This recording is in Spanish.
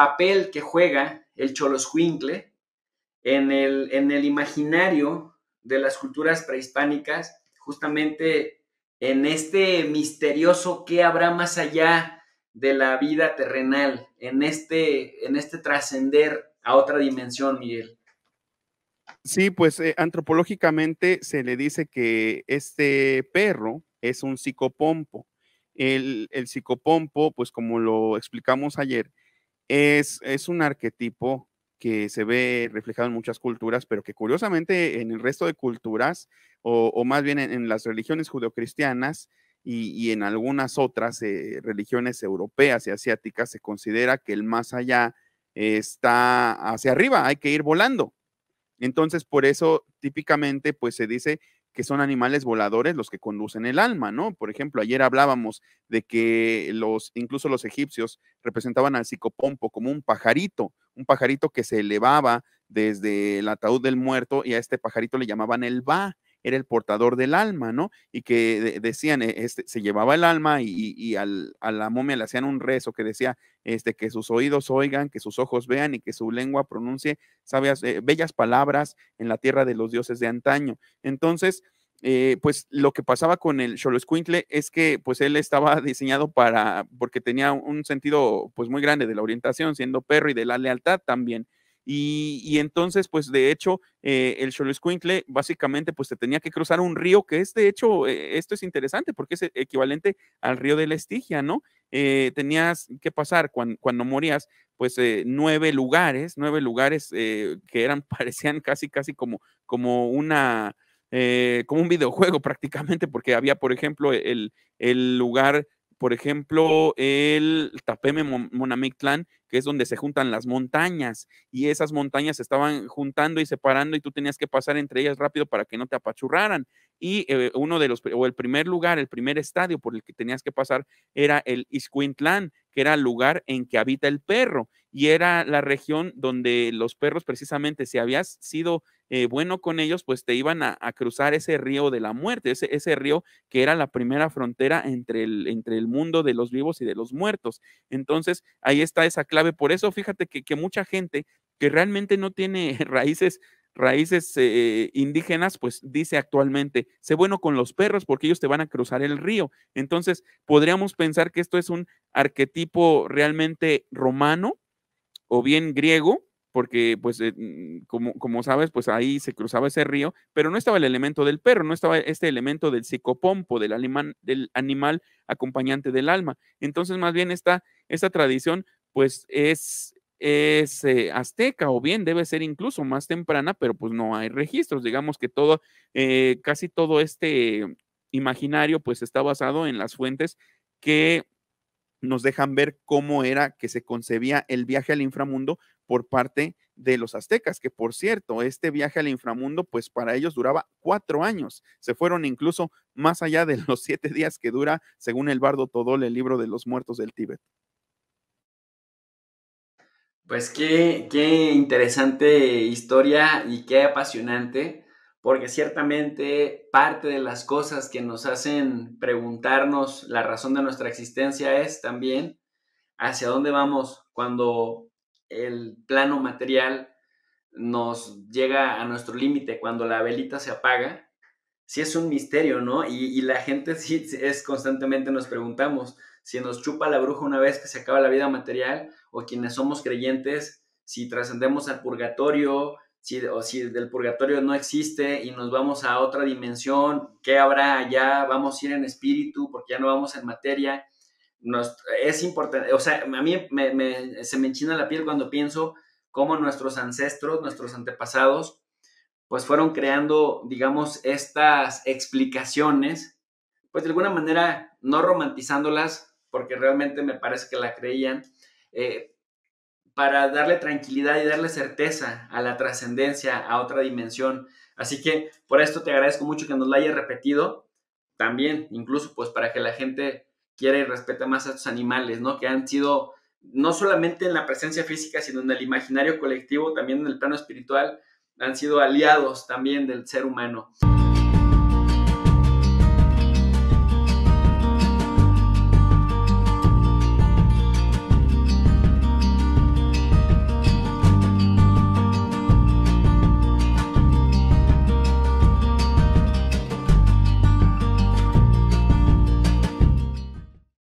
papel que juega el Choloscuincle en el, en el imaginario de las culturas prehispánicas, justamente en este misterioso qué habrá más allá de la vida terrenal, en este, en este trascender a otra dimensión, Miguel. Sí, pues eh, antropológicamente se le dice que este perro es un psicopompo. El, el psicopompo, pues como lo explicamos ayer, es, un arquetipo que se ve reflejado en muchas culturas, pero que curiosamente en el resto de culturas, o, más bien en, las religiones judeocristianas y, y en algunas otras eh, religiones europeas y asiáticas, se considera que el más allá está hacia arriba, hay que ir volando. Entonces, por eso típicamente pues se dice que son animales voladores los que conducen el alma, ¿no? Por ejemplo, ayer hablábamos de que los, incluso los egipcios representaban al psicopompo como un pajarito, un pajarito que se elevaba desde el ataúd del muerto y a este pajarito le llamaban el ba era el portador del alma, ¿no? Y que decían, e, este, se llevaba el alma y, y, al, a la momia le hacían un rezo que decía, este, que sus oídos oigan, que sus ojos vean y que su lengua pronuncie sabias, eh, bellas palabras en la tierra de los dioses de antaño. Entonces, eh, pues lo que pasaba con el Xoloscuincle es que pues él estaba diseñado para, porque tenía un sentido pues muy grande de la orientación, siendo perro y de la lealtad también. Y, entonces, pues de hecho, eh, el Xoloscuincle básicamente pues te tenía que cruzar un río que es de hecho, eh, esto es interesante porque es equivalente al río de la Estigia, ¿no? Eh, tenías que pasar cuando, morías pues nueve lugares, nueve lugares que eran, parecían casi, casi como, como una, como un videojuego prácticamente, porque había, por ejemplo, el, el lugar por ejemplo, el Tapeme Monamictlán, que es donde se juntan las montañas, y esas montañas se estaban juntando y separando, y tú tenías que pasar entre ellas rápido para que no te apachurraran. Y eh, uno de los, o el primer lugar, el primer estadio por el que tenías que pasar era el Iscuintlán, que era el lugar en que habita el perro y era la región donde los perros precisamente, si habías sido eh, bueno con ellos, pues te iban a, cruzar ese río de la muerte, ese, ese, río que era la primera frontera entre el, entre el mundo de los vivos y de los muertos. Entonces, ahí está esa clave. Por eso, fíjate que, que mucha gente que realmente no tiene raíces raíces eh, indígenas, pues dice actualmente, sé bueno con los perros porque ellos te van a cruzar el río. Entonces, podríamos pensar que esto es un arquetipo realmente romano o bien griego, porque pues eh, mm, como, como, sabes, pues ahí se cruzaba ese río, pero no estaba el elemento del perro, no estaba este elemento del psicopompo, del, animal, del animal acompañante del alma. Entonces, más bien esta, esta tradición pues es es eh, azteca o bien debe ser incluso más temprana, pero pues no hay registros. Digamos que todo, eh, casi todo este imaginario pues está basado en las fuentes que nos dejan ver cómo era que se concebía el viaje al inframundo por parte de los aztecas, que por cierto, este viaje al inframundo, pues para ellos duraba cuatro años. Se fueron incluso más allá de los siete días que dura, según el bardo Todol, el libro de los muertos del Tíbet. Pues qué, qué interesante historia y qué apasionante, porque ciertamente parte de las cosas que nos hacen preguntarnos la razón de nuestra existencia es también hacia dónde vamos cuando el plano material nos llega a nuestro límite, cuando la velita se apaga sí es un misterio, ¿no? Y, la gente sí es constantemente nos preguntamos si nos chupa la bruja una vez que se acaba la vida material o quienes somos creyentes, si trascendemos al purgatorio si, o si del purgatorio no existe y nos vamos a otra dimensión, ¿qué habrá allá? ¿Vamos a ir en espíritu porque ya no vamos en materia? Nos, es importante, o sea, a mí se me enchina la piel cuando pienso cómo nuestros ancestros, nuestros antepasados, pues fueron creando, digamos, estas explicaciones, pues de alguna manera no romantizándolas, porque realmente me parece que la creían, eh, para darle tranquilidad y darle certeza a la trascendencia, a otra dimensión. Así que por esto te agradezco mucho que nos la hayas repetido, también, incluso pues para que la gente quiera y respete más a estos animales, ¿no? Que han sido no solamente en la presencia física, sino en el imaginario colectivo, también en el plano espiritual, han sido aliados también del ser humano.